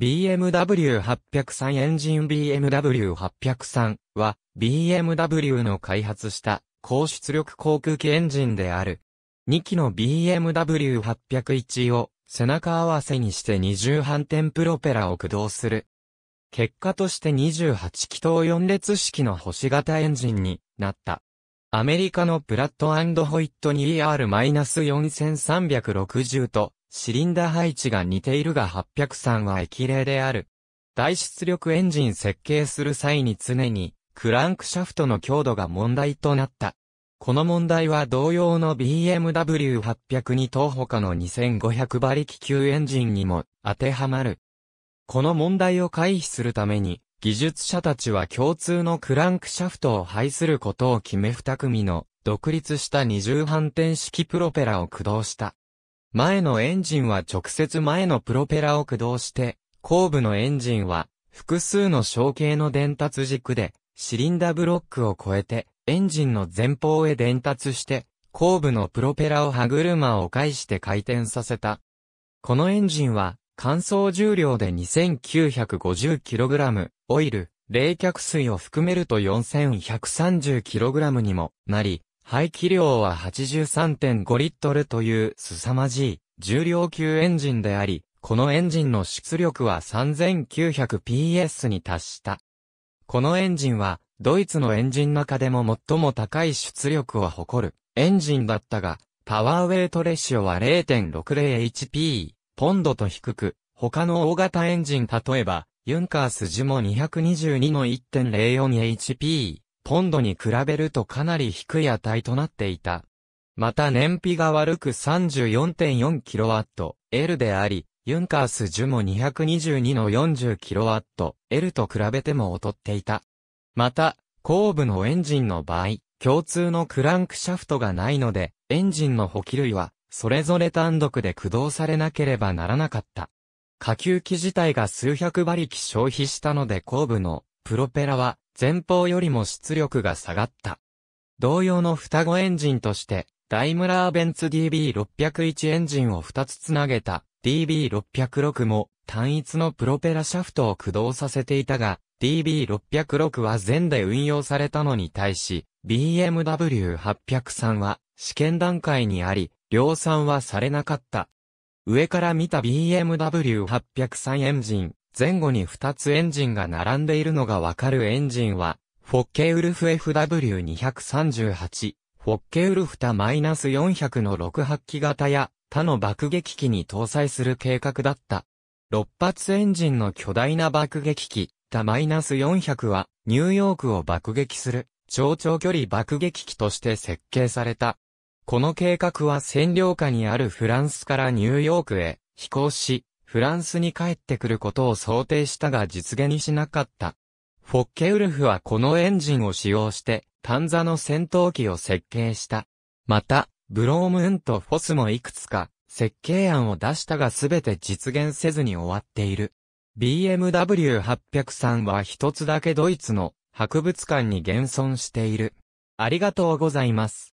BMW803 エンジン BMW803 は BMW の開発した高出力航空機エンジンである。2機の BMW801 を背中合わせにして20反転プロペラを駆動する。結果として28気筒4列式の星型エンジンになった。アメリカのプラットホイット 2ER-4360 とシリンダ配置が似ているが803は液冷である。大出力エンジン設計する際に常にクランクシャフトの強度が問題となった。この問題は同様の BMW802 等他の2500馬力級エンジンにも当てはまる。この問題を回避するために、技術者たちは共通のクランクシャフトを配することを決め二組の独立した二重反転式プロペラを駆動した。前のエンジンは直接前のプロペラを駆動して、後部のエンジンは複数の小径の伝達軸でシリンダブロックを越えてエンジンの前方へ伝達して後部のプロペラを歯車を介して回転させた。このエンジンは乾燥重量で 2950kg、オイル、冷却水を含めると 4130kg にもなり、排気量は83.5リットルという凄まじい重量級エンジンであり、このエンジンの出力は 3900PS に達した。このエンジンは、ドイツのエンジン中でも最も高い出力を誇るエンジンだったが、パワーウェイトレシオは 0.60HP、ポンドと低く、他の大型エンジン例えば、ユンカースジも222の 1.04HP、ポンドに比べるとかなり低い値となっていた。また燃費が悪く3 4 4 k w l であり、ユンカースジュも222の4 0 k w l と比べても劣っていた。また、後部のエンジンの場合、共通のクランクシャフトがないので、エンジンの補給類は、それぞれ単独で駆動されなければならなかった。下級機自体が数百馬力消費したので後部のプロペラは前方よりも出力が下がった。同様の双子エンジンとして、ダイムラーベンツ DB601 エンジンを2つつなげた DB606 も単一のプロペラシャフトを駆動させていたが、DB606 は全で運用されたのに対し、BMW803 は試験段階にあり、量産はされなかった。上から見た BMW803 エンジン前後に2つエンジンが並んでいるのがわかるエンジンは、フォッケウルフ FW238、フォッケウルフタ -400 の6発機型や他の爆撃機に搭載する計画だった。6発エンジンの巨大な爆撃機、タ -400 は、ニューヨークを爆撃する、超長距離爆撃機として設計された。この計画は占領下にあるフランスからニューヨークへ飛行し、フランスに帰ってくることを想定したが実現しなかった。フォッケウルフはこのエンジンを使用して、タンザの戦闘機を設計した。また、ブロームーンとフォスもいくつか、設計案を出したが全て実現せずに終わっている。BMW803 は一つだけドイツの博物館に現存している。ありがとうございます。